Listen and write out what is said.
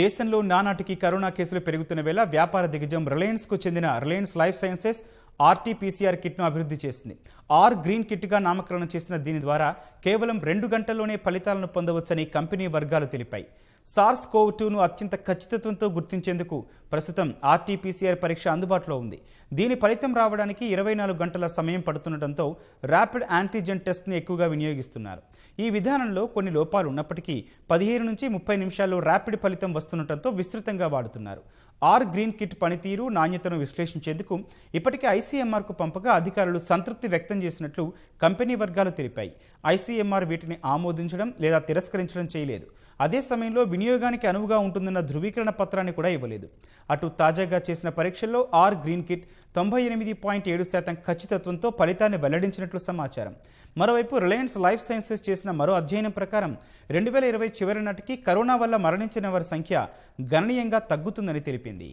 దేశంలో నానాటికి కరోనా కేసులు పెరుగుతున్న వేళ వ్యాపార దిగ్గజం రిలయన్స్కు చెందిన రిలయన్స్ లైఫ్ సైన్సెస్ ఆర్టీపీసీఆర్ కిట్ను అభివృద్ధి చేసింది ఆర్ గ్రీన్ కిట్గా నామకరణం చేసిన దీని ద్వారా కేవలం రెండు గంటల్లోనే ఫలితాలను పొందవచ్చని కంపెనీ వర్గాలు తెలిపాయి సార్స్ కోవ్ టూను అత్యంత ఖచ్చితత్వంతో గుర్తించేందుకు ప్రస్తుతం ఆర్టీపీసీఆర్ పరీక్ష అందుబాటులో ఉంది దీని ఫలితం రావడానికి ఇరవై నాలుగు గంటల సమయం పడుతుండటంతో ర్యాపిడ్ యాంటీజెన్ టెస్ట్ని ఎక్కువగా వినియోగిస్తున్నారు ఈ విధానంలో కొన్ని లోపాలు ఉన్నప్పటికీ పదిహేను నుంచి ముప్పై నిమిషాల్లో ర్యాపిడ్ ఫలితం వస్తుండటంతో విస్తృతంగా వాడుతున్నారు ఆర్ గ్రీన్ కిట్ పనితీరు నాణ్యతను విశ్లేషించేందుకు ఇప్పటికే ఐసీఎంఆర్కు పంపగా అధికారులు సంతృప్తి వ్యక్తం చేసినట్లు కంపెనీ వర్గాలు తెలిపాయి ఐసీఎంఆర్ వీటిని ఆమోదించడం లేదా తిరస్కరించడం చేయలేదు అదే సమయంలో వినియోగానికి అనువుగా ఉంటుందన్న ధృవీకరణ పత్రాన్ని కూడా ఇవ్వలేదు అటు తాజాగా చేసిన పరీక్షల్లో ఆర్ గ్రీన్ కిట్ తొంభై ఎనిమిది పాయింట్ ఏడు శాతం ఖచ్చితత్వంతో ఫలితాన్ని వెల్లడించినట్లు సమాచారం మరోవైపు రిలయన్స్ లైఫ్ సైన్సెస్ చేసిన మరో అధ్యయనం ప్రకారం రెండు వేల ఇరవై చివరి నాటికి కరోనా వల్ల మరణించిన వారి సంఖ్య గణనీయంగా తగ్గుతుందని తెలిపింది